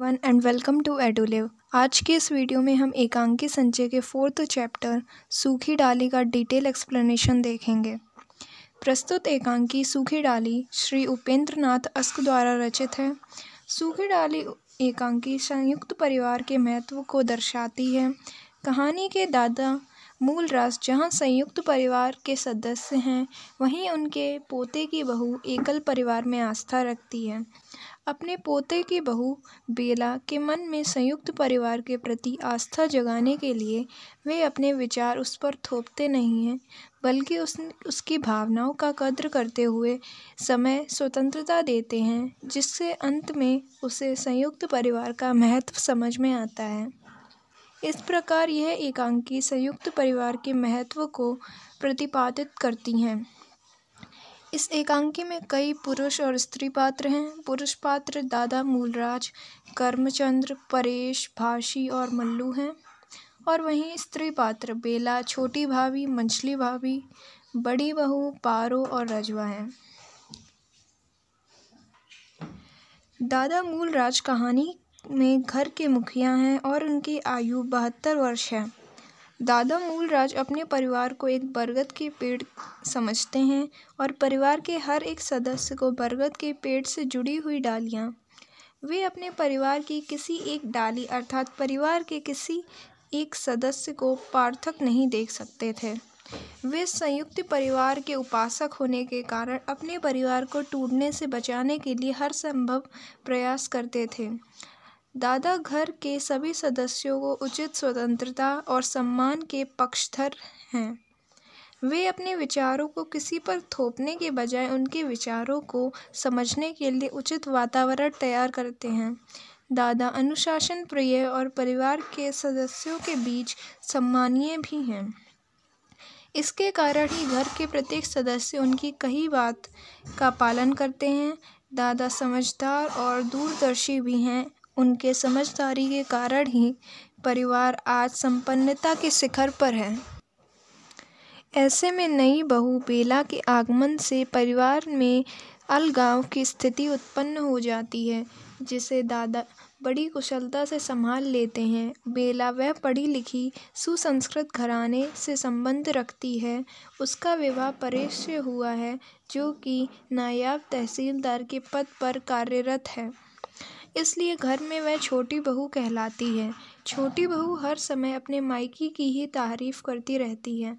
one and welcome to एडोलिव आज के इस वीडियो में हम एकांकी संचय के फोर्थ चैप्टर सूखी डाली का डिटेल एक्सप्लेनेशन देखेंगे प्रस्तुत एकांकी सूखी डाली श्री उपेंद्र नाथ अस्क द्वारा रचित है सूखी डाली एकांकी संयुक्त परिवार के महत्व को दर्शाती है कहानी के दादा मूल रास जहाँ संयुक्त परिवार के सदस्य हैं वहीं उनके पोते की बहू एकल परिवार में आस्था रखती है अपने पोते की बहू बेला के मन में संयुक्त परिवार के प्रति आस्था जगाने के लिए वे अपने विचार उस पर थोपते नहीं हैं बल्कि उस उसकी भावनाओं का कद्र करते हुए समय स्वतंत्रता देते हैं जिससे अंत में उसे संयुक्त परिवार का महत्व समझ में आता है इस प्रकार यह एकांकी संयुक्त परिवार के महत्व को प्रतिपादित करती हैं इस एकांकी में कई पुरुष और स्त्री पात्र हैं पुरुष पात्र दादा मूलराज कर्मचंद्र परेश भाषी और मल्लू हैं और वहीं स्त्री पात्र बेला छोटी भाभी मंछली भाभी बड़ी बहू पारो और रजवा हैं दादा मूलराज कहानी में घर के मुखिया हैं और उनकी आयु बहत्तर वर्ष है दादा मूलराज अपने परिवार को एक बरगद के पेड़ समझते हैं और परिवार के हर एक सदस्य को बरगद के पेड़ से जुड़ी हुई डालियाँ वे अपने परिवार की किसी एक डाली अर्थात परिवार के किसी एक सदस्य को पार्थक नहीं देख सकते थे वे संयुक्त परिवार के उपासक होने के कारण अपने परिवार को टूटने से बचाने के लिए हर संभव प्रयास करते थे दादा घर के सभी सदस्यों को उचित स्वतंत्रता और सम्मान के पक्षधर हैं वे अपने विचारों को किसी पर थोपने के बजाय उनके विचारों को समझने के लिए उचित वातावरण तैयार करते हैं दादा अनुशासन प्रिय और परिवार के सदस्यों के बीच सम्मानीय भी हैं इसके कारण ही घर के प्रत्येक सदस्य उनकी कही बात का पालन करते हैं दादा समझदार और दूरदर्शी भी हैं उनके समझदारी के कारण ही परिवार आज संपन्नता के शिखर पर है ऐसे में नई बहू बेला के आगमन से परिवार में अलगाव की स्थिति उत्पन्न हो जाती है जिसे दादा बड़ी कुशलता से संभाल लेते हैं बेला वह पढ़ी लिखी सुसंस्कृत घराने से संबंध रखती है उसका विवाह परेश से हुआ है जो कि नायाब तहसीलदार के पद पर कार्यरत है इसलिए घर में वह छोटी बहू कहलाती है छोटी बहू हर समय अपने मायकी की ही तारीफ़ करती रहती है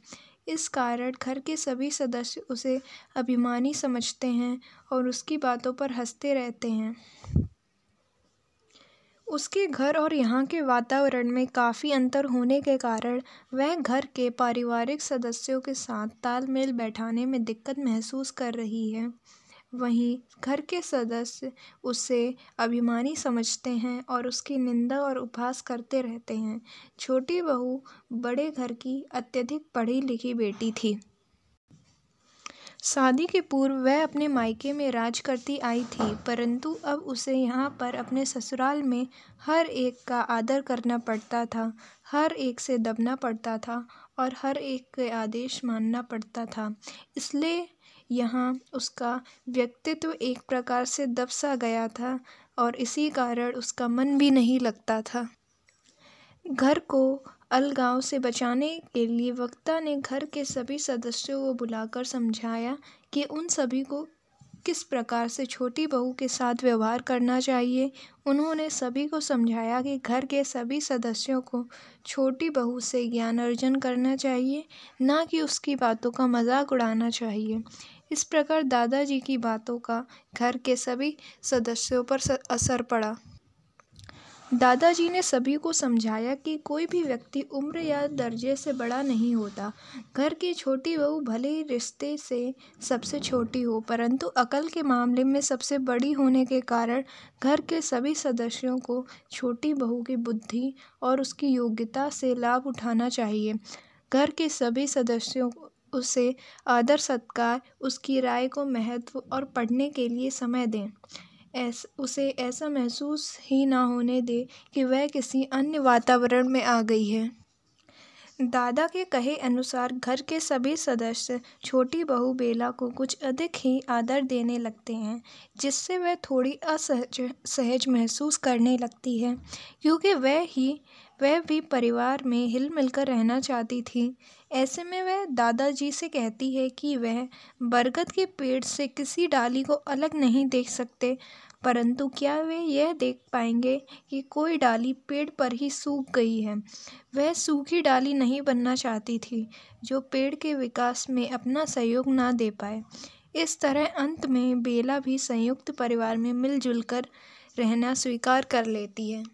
इस कारण घर के सभी सदस्य उसे अभिमानी समझते हैं और उसकी बातों पर हंसते रहते हैं उसके घर और यहाँ के वातावरण में काफ़ी अंतर होने के कारण वह घर के पारिवारिक सदस्यों के साथ तालमेल बैठाने में दिक्कत महसूस कर रही है वहीं घर के सदस्य उसे अभिमानी समझते हैं और उसकी निंदा और उपहास करते रहते हैं छोटी बहू बड़े घर की अत्यधिक पढ़ी लिखी बेटी थी शादी के पूर्व वह अपने मायके में राज करती आई थी परंतु अब उसे यहाँ पर अपने ससुराल में हर एक का आदर करना पड़ता था हर एक से दबना पड़ता था और हर एक के आदेश मानना पड़ता था इसलिए यहाँ उसका व्यक्तित्व एक प्रकार से दब सा गया था और इसी कारण उसका मन भी नहीं लगता था घर को अलगाव से बचाने के लिए वक्ता ने घर के सभी सदस्यों को बुलाकर समझाया कि उन सभी को किस प्रकार से छोटी बहू के साथ व्यवहार करना चाहिए उन्होंने सभी को समझाया कि घर के सभी सदस्यों को छोटी बहू से ज्ञान अर्जन करना चाहिए ना कि उसकी बातों का मजाक उड़ाना चाहिए इस प्रकार दादाजी की बातों का घर के सभी सदस्यों पर असर पड़ा दादाजी ने सभी को समझाया कि कोई भी व्यक्ति उम्र या दर्जे से बड़ा नहीं होता घर की छोटी बहू भले ही रिश्ते से सबसे छोटी हो परंतु अकल के मामले में सबसे बड़ी होने के कारण घर के सभी सदस्यों को छोटी बहू की बुद्धि और उसकी योग्यता से लाभ उठाना चाहिए घर के सभी सदस्यों उसे आदर सत्कार उसकी राय को महत्व और पढ़ने के लिए समय दें ऐस उसे ऐसा महसूस ही ना होने दें कि वह किसी अन्य वातावरण में आ गई है दादा के कहे अनुसार घर के सभी सदस्य छोटी बहू बेला को कुछ अधिक ही आदर देने लगते हैं जिससे वह थोड़ी असहज सहज महसूस करने लगती है क्योंकि वह ही वह भी परिवार में हिल मिलकर रहना चाहती थी ऐसे में वह दादाजी से कहती है कि वह बरगद के पेड़ से किसी डाली को अलग नहीं देख सकते परंतु क्या वे यह देख पाएंगे कि कोई डाली पेड़ पर ही सूख गई है वह सूखी डाली नहीं बनना चाहती थी जो पेड़ के विकास में अपना सहयोग ना दे पाए इस तरह अंत में बेला भी संयुक्त परिवार में मिलजुल कर रहना स्वीकार कर लेती है